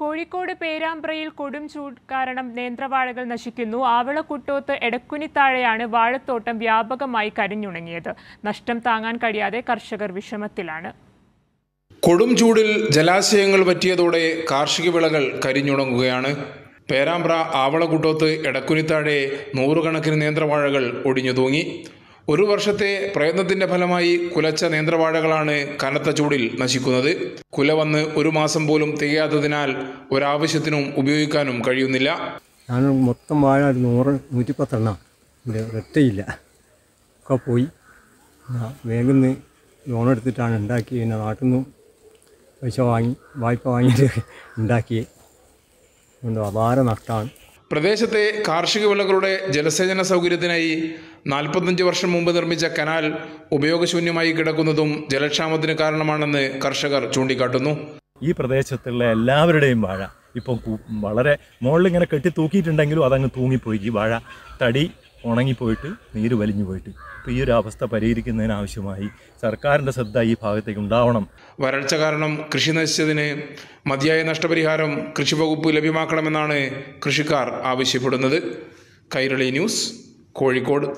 കോഴിക്കോട് പേരാമ്പ്രയിൽ കൊടും ചൂട് കാരണം നേന്ത്രവാഴകൾ നശിക്കുന്നു ആവളക്കുട്ടോത്ത് എടക്കുനിത്താഴെയാണ് വാഴത്തോട്ടം വ്യാപകമായി കരിഞ്ഞുണങ്ങിയത് നഷ്ടം താങ്ങാൻ കഴിയാതെ കർഷകർ വിഷമത്തിലാണ് കൊടും ചൂടിൽ ജലാശയങ്ങൾ പറ്റിയതോടെ കാർഷിക വിളകൾ കരിഞ്ഞുണങ്ങുകയാണ് പേരാമ്പ്ര ആവളക്കുട്ടോത്ത് എടക്കുനിത്താഴെ നൂറുകണക്കിന് നേന്ത്രവാഴകൾ ഒടിഞ്ഞു തൂങ്ങി ഒരു വർഷത്തെ പ്രയത്നത്തിന്റെ ഫലമായി കുലച്ച നേന്ത്രവാഴകളാണ് കനത്ത ചൂടിൽ നശിക്കുന്നത് കുല വന്ന് ഒരു മാസം പോലും തികയാത്തതിനാൽ ഒരാവശ്യത്തിനും ഉപയോഗിക്കാനും കഴിയുന്നില്ല ഞാൻ മൊത്തം വാഴ ഒരു നൂറ് നൂറ്റിപ്പത്തെണ്ണം ഒറ്റയില്ല ഒക്കെ പോയി വേഗം ലോൺ എടുത്തിട്ടാണ് ഉണ്ടാക്കി പിന്നെ നാട്ടിൽ നിന്ന് പൈസ വാങ്ങി വായ്പ വാങ്ങിയിട്ട് ഉണ്ടാക്കി അപാര നഷ്ടമാണ് പ്രദേശത്തെ കാർഷിക വിളകളുടെ ജലസേചന സൗകര്യത്തിനായി നാൽപ്പത്തഞ്ച് വർഷം മുമ്പ് നിർമ്മിച്ച കനാൽ ഉപയോഗശൂന്യമായി കിടക്കുന്നതും ജലക്ഷാമത്തിന് കാരണമാണെന്ന് കർഷകർ ചൂണ്ടിക്കാട്ടുന്നു ഈ പ്രദേശത്തുള്ള എല്ലാവരുടെയും വാഴ ഇപ്പം വളരെ മുകളിലിങ്ങനെ കെട്ടി തൂക്കിയിട്ടുണ്ടെങ്കിലും അതങ്ങ് തൂങ്ങിപ്പോയി ഈ വാഴ തടി ഉണങ്ങിപ്പോയിട്ട് നീര് വലിഞ്ഞു പോയിട്ട് ഇപ്പോൾ ഈ ഒരു അവസ്ഥ പരിഹരിക്കുന്നതിനാവശ്യമായി സർക്കാരിൻ്റെ ശ്രദ്ധ ഈ ഭാഗത്തേക്ക് ഉണ്ടാവണം വരൾച്ച കാരണം കൃഷി നശിച്ചതിന് മതിയായ നഷ്ടപരിഹാരം കൃഷി വകുപ്പ് ലഭ്യമാക്കണമെന്നാണ് കൃഷിക്കാർ ആവശ്യപ്പെടുന്നത് കൈരളി ന്യൂസ് കോഴിക്കോട്